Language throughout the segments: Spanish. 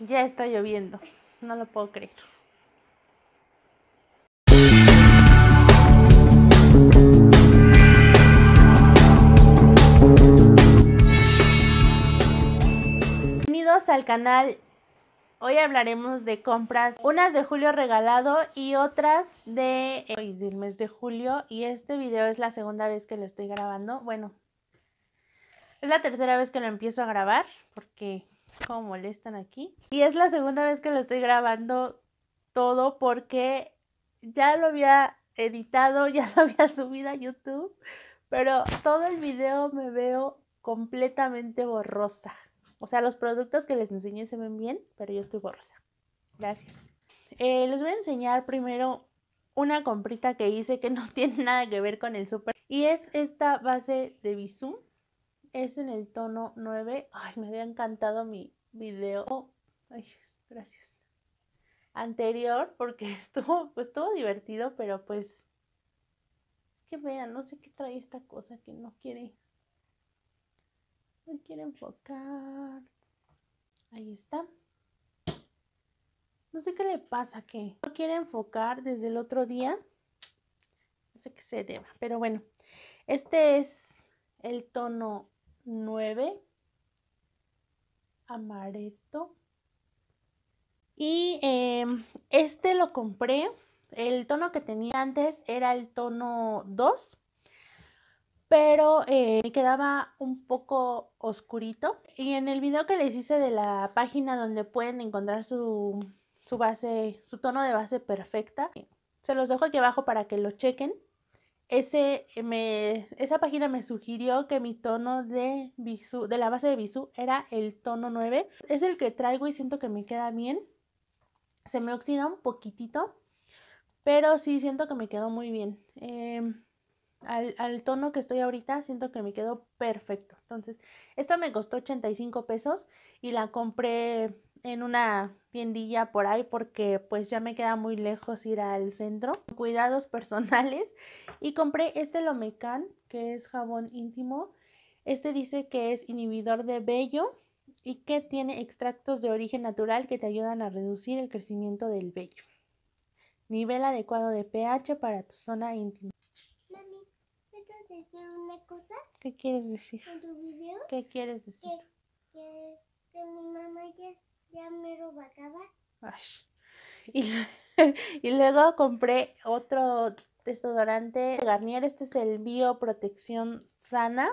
Ya está lloviendo, no lo puedo creer. Bienvenidos al canal. Hoy hablaremos de compras, unas de julio regalado y otras de hoy del mes de julio. Y este video es la segunda vez que lo estoy grabando. Bueno, es la tercera vez que lo empiezo a grabar porque como molestan aquí. Y es la segunda vez que lo estoy grabando todo porque ya lo había editado, ya lo había subido a YouTube, pero todo el video me veo completamente borrosa. O sea, los productos que les enseñé se ven bien, pero yo estoy borrosa. Gracias. Eh, les voy a enseñar primero una comprita que hice que no tiene nada que ver con el super. Y es esta base de Bisú. Es en el tono 9. Ay, me había encantado mi, video, gracias, anterior, porque estuvo, pues estuvo divertido, pero pues, que vean, no sé qué trae esta cosa que no quiere, no quiere enfocar. Ahí está. No sé qué le pasa, que no quiere enfocar desde el otro día. No sé qué se deba, pero bueno. Este es el tono 9 Amareto Y em, este lo compré. El tono que tenía antes era el tono 2, pero eh, me quedaba un poco oscurito. Y en el video que les hice de la página donde pueden encontrar su, su base, su tono de base perfecta, se los dejo aquí abajo para que lo chequen ese eh, me, esa página me sugirió que mi tono de de la base de visu era el tono 9. Es el que traigo y siento que me queda bien. Se me oxida un poquitito, pero sí siento que me quedó muy bien. Em, al, al, tono que estoy ahorita siento que me quedó perfecto. Entonces, esta me costó 85 pesos y la compré en una tiendilla por ahí porque pues ya me queda muy lejos ir al centro. Cuidados personales y compré este Lomecan que es jabón íntimo. Este dice que es inhibidor de vello y que tiene extractos de origen natural que te ayudan a reducir el crecimiento del vello. Nivel adecuado de pH para tu zona íntima. Mami, puedes decir una cosa? ¿Qué quieres decir? ¿Qué quieres decir? mi mamá ya va a acabar. Y, luego compré otro desodorante Garnier. Este es el Protección Sana.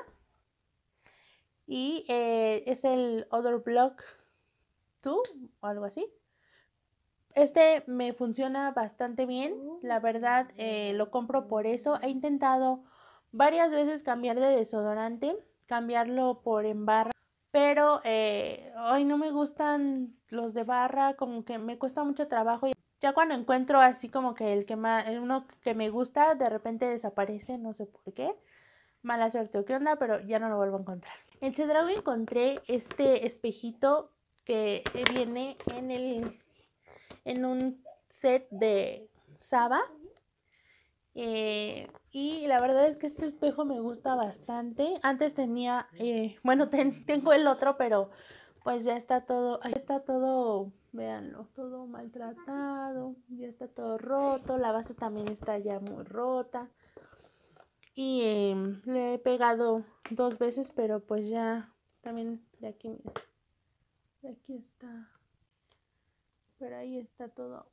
Y eh, es el Odor Block 2 o algo así. Este me funciona bastante bien. Oh, La verdad, eh, lo compro por eso. He intentado varias veces cambiar de desodorante, cambiarlo por en pero eh, no me gustan los de barra, como que me cuesta mucho trabajo. Ya cuando encuentro así como que el que más, el uno que me gusta, de repente desaparece, no sé por qué. Mala suerte o qué onda, pero ya no lo vuelvo a encontrar. En Chedrago encontré este espejito que viene en el en un set de Saba eh, y la verdad es que este espejo me gusta bastante. Antes tenía, eh, bueno, tengo el otro, pero pues ya está todo, ahí está todo, véanlo, todo maltratado, ya está todo roto, la base también está ya muy rota. Y em, le he pegado dos veces, pero pues ya también de aquí, mira, de aquí está. Pero ahí está todo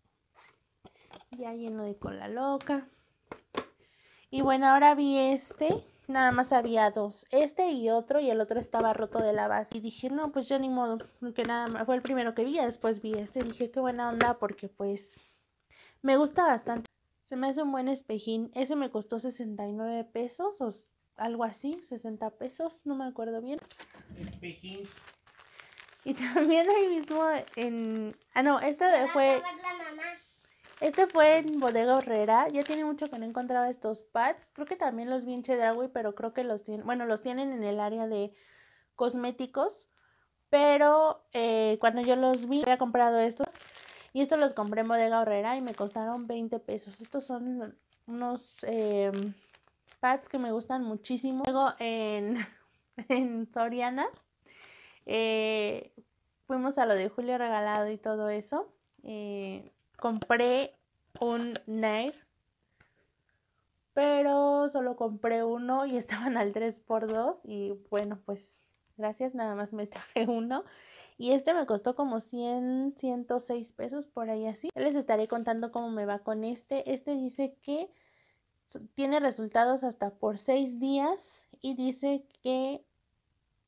ya lleno de cola loca. Y bueno, ahora vi este, nada más había dos, este y otro, y el otro estaba roto de la base. Y dije, no, pues yo ni modo, que nada más, fue el primero que vi, después vi este, dije, qué buena onda, porque pues me gusta bastante. Se me hace un buen espejín, ese me costó 69 pesos o algo así, 60 pesos, no me acuerdo bien. Espejín. Y también ahí mismo en... Ah, no, este fue... La mamá. Este fue en Bodega Herrera. Ya tiene mucho que no encontraba estos pads. Creo que también los vi en Chedraui, pero creo que los tienen, bueno, los tienen en el área de cosméticos. Pero eh, cuando yo los vi, había comprado estos. Y estos los compré en Bodega Herrera y me costaron 20 pesos. Estos son unos em, pads que me gustan muchísimo. Luego en, Soriana eh, fuimos a lo de Julio Regalado y todo eso. Eh, compré un Nair, pero solo compré uno y estaban al 3x2 y bueno, pues gracias, nada más me traje uno. Y este me costó como 100, 106 pesos por ahí así. Les estaré contando cómo me va con este. Este dice que tiene resultados hasta por 6 días y dice que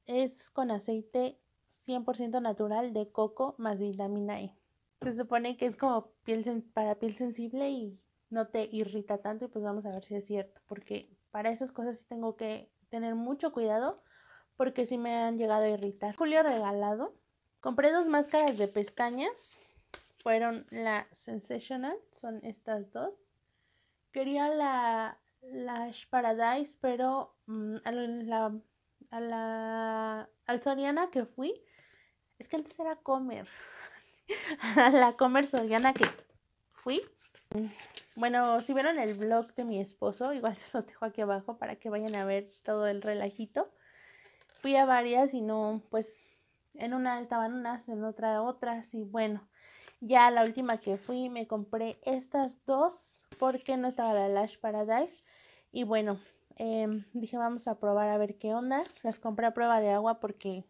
es con aceite 100% natural de coco más vitamina E. Se supone que es como piel para piel sensible y no te irrita tanto y pues vamos a ver si es cierto, porque para esas cosas sí tengo que tener mucho cuidado porque sí me han llegado a irritar. Julio regalado. Compré dos máscaras de pestañas. Fueron la Sensational, son estas dos. Quería la Lash Paradise, pero mm, a, la, a la Soriana que fui, es que antes era comer a la comer soriana que fui. Bueno, si vieron el blog de mi esposo, igual se los dejo aquí abajo para que vayan a ver todo el relajito. Fui a varias y no, pues en una estaban unas, en otra otras y bueno, ya la última que fui me compré estas dos porque no estaba la Lash Paradise y bueno, em, dije vamos a probar a ver qué onda. Las compré a prueba de agua porque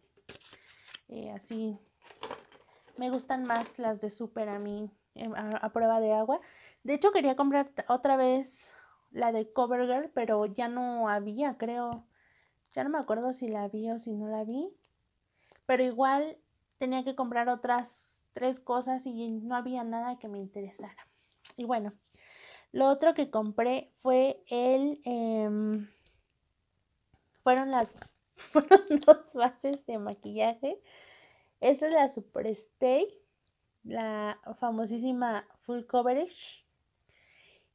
eh, así me gustan más las de Super a mí, em, a, prueba de agua. De hecho, quería comprar otra vez la de Covergirl, pero ya no había, creo. Ya no me acuerdo si la vi o si no la vi. Pero igual tenía que comprar otras tres cosas y no había nada que me interesara. Y bueno, lo otro que compré fue el... Em, fueron las... Fueron dos bases de maquillaje esta es la Super la famosísima Full Coverage.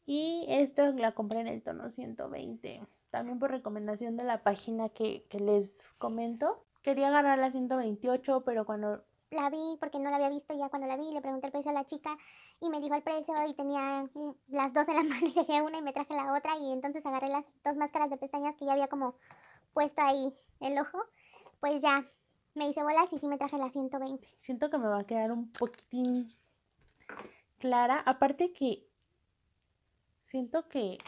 Y esta la compré en el tono 120, también por recomendación de la página que, les comento. Quería agarrar la 128, pero cuando la vi porque no la había visto ya cuando la vi, le pregunté el precio a la chica y me dijo el precio y tenía mm, las dos en la mano y dejé una y me traje la otra y entonces agarré las dos máscaras de pestañas que ya había como puesto ahí el ojo, pues ya me hice bolas y sí me traje la 120. Siento que me va a quedar un poquitín clara. Aparte que siento que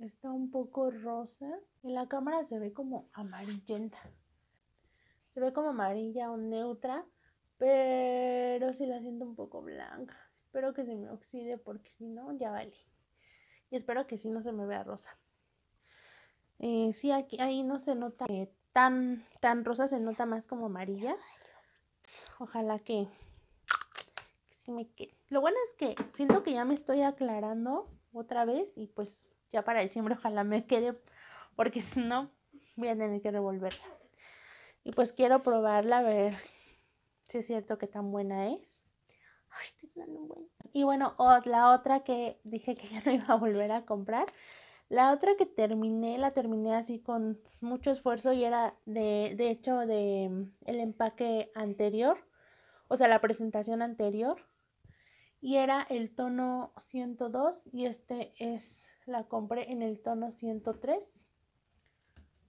está un poco rosa. En la cámara se ve como amarillenta. Se ve como amarilla o neutra, pero sí la siento un poco blanca. Espero que se me oxide porque si no, ya vale. Y espero que si no se me vea rosa. Eh, sí, aquí, ahí no se nota que tan, tan rosa, se nota más como amarilla. Ojalá que, sí me quede. Lo bueno es que siento que ya me estoy aclarando otra vez y pues ya para diciembre ojalá me quede porque si no voy a tener que revolverla. Y pues quiero probarla a ver si es cierto que tan buena es. Y bueno, la otra que dije que ya no iba a volver a comprar la otra que terminé, la terminé así con mucho esfuerzo y era de, hecho de mm, el empaque anterior, o sea, la presentación anterior. Y era el tono 102 y este es, la compré en el tono 103.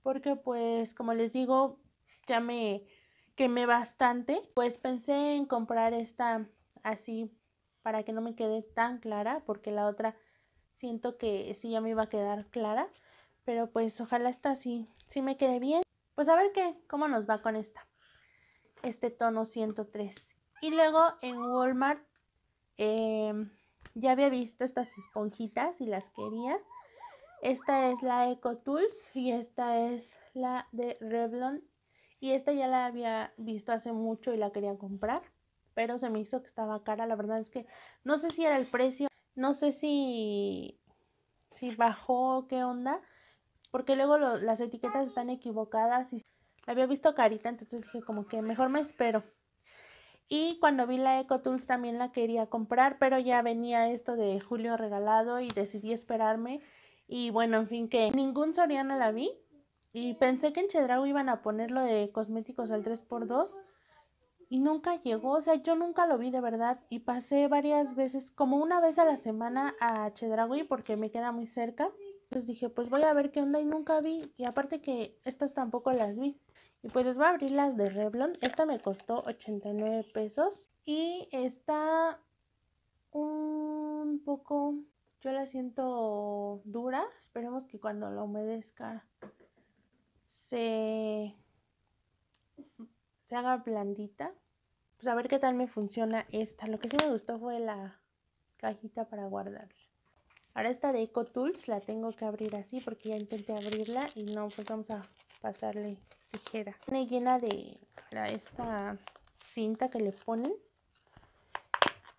Porque pues, como les digo, ya me quemé bastante. Pues pensé en comprar esta así para que no me quede tan clara porque la otra siento que sí ya me iba a quedar clara, pero pues ojalá está así Si me quede bien. Pues a ver qué, cómo nos va con esta, este tono 103. Y luego en Walmart em, ya había visto estas esponjitas y las quería. Esta es la Eco Tools y esta es la de Revlon. Y esta ya la había visto hace mucho y la quería comprar, pero se me hizo que estaba cara. La verdad es que no sé si era el precio no sé si, si bajó, qué onda, porque luego las etiquetas están equivocadas y la había visto carita, entonces dije como que mejor me espero. Y cuando vi la Eco Tools también la quería comprar, pero ya venía esto de julio regalado y decidí esperarme. Y bueno, en fin, que ningún Soriana la vi. Y pensé que en Chedrago iban a poner lo de cosméticos al 3x2 y nunca llegó, o sea, yo nunca lo vi de verdad y pasé varias veces, como una vez a la semana a Chedragui porque me queda muy cerca. Entonces pues dije, pues voy a ver qué onda y nunca vi y aparte que estas tampoco las vi. Y pues les voy a abrir las de Revlon, esta me costó 89 pesos y está un poco, yo la siento dura, esperemos que cuando la humedezca se se haga blandita. Pues, a ver qué tal me funciona esta. Lo que sí me gustó fue la cajita para guardarla. Ahora esta de Eco Tools la tengo que abrir así porque ya intenté abrirla y no, pues vamos a pasarle tijera. Tiene llena de esta cinta que le ponen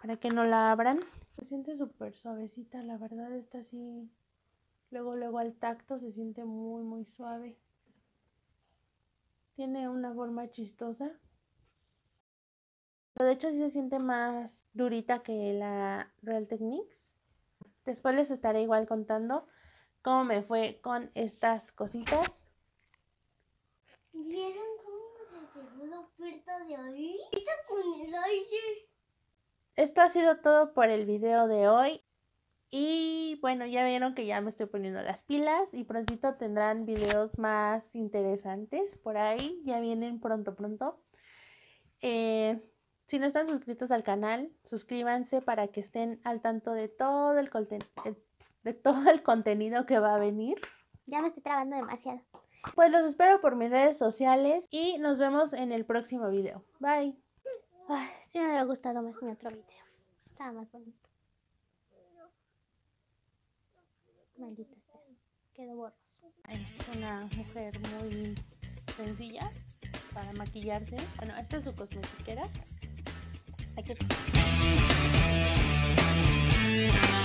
para que no la abran. Se siente súper suavecita, la verdad está así, luego luego al tacto se siente muy muy suave. Tiene una forma chistosa, pero de hecho sí se siente más durita que la Real Techniques. Después les estaré igual contando cómo me fue con estas cositas. ¿Vieron cómo se cerró la puerta de con Esto ha sido todo por el video de hoy. Y bueno, ya vieron que ya me estoy poniendo las pilas y prontito tendrán videos más interesantes por ahí. Ya vienen pronto, pronto. Eh, si no están suscritos al canal, suscríbanse para que estén al tanto de todo el, contenido que va a venir. Ya me estoy trabando demasiado. Pues los espero por mis redes sociales y nos vemos en el próximo video. Bye. Ay, sí me hubiera gustado más mi otro video. Estaba más bonito. Maldita sea. Quedó borroso. Es una mujer muy sencilla para maquillarse. Bueno, esta es su cosmetiquera. Thank you.